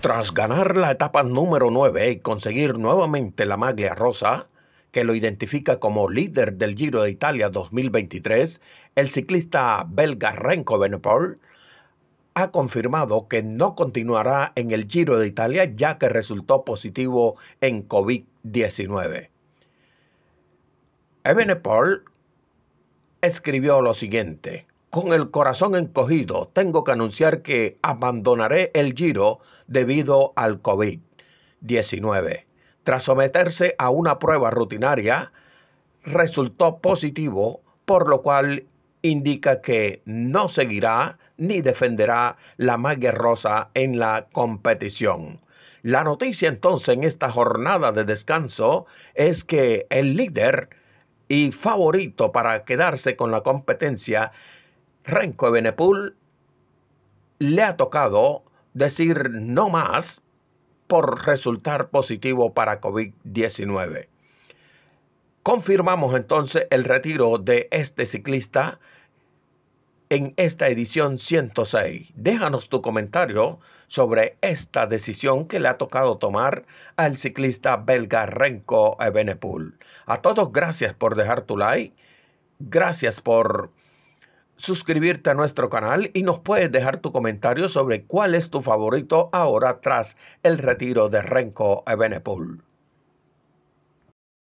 Tras ganar la etapa número 9 y conseguir nuevamente la maglia rosa, que lo identifica como líder del Giro de Italia 2023, el ciclista belga Renko Benepol ha confirmado que no continuará en el Giro de Italia ya que resultó positivo en COVID-19. Paul escribió lo siguiente. Con el corazón encogido, tengo que anunciar que abandonaré el giro debido al COVID-19. Tras someterse a una prueba rutinaria, resultó positivo, por lo cual indica que no seguirá ni defenderá la magia rosa en la competición. La noticia entonces en esta jornada de descanso es que el líder y favorito para quedarse con la competencia Renko le ha tocado decir no más por resultar positivo para COVID-19. Confirmamos entonces el retiro de este ciclista en esta edición 106. Déjanos tu comentario sobre esta decisión que le ha tocado tomar al ciclista belga Renko Ebenepoel. A todos gracias por dejar tu like, gracias por suscribirte a nuestro canal y nos puedes dejar tu comentario sobre cuál es tu favorito ahora tras el retiro de Renko Evenepoel.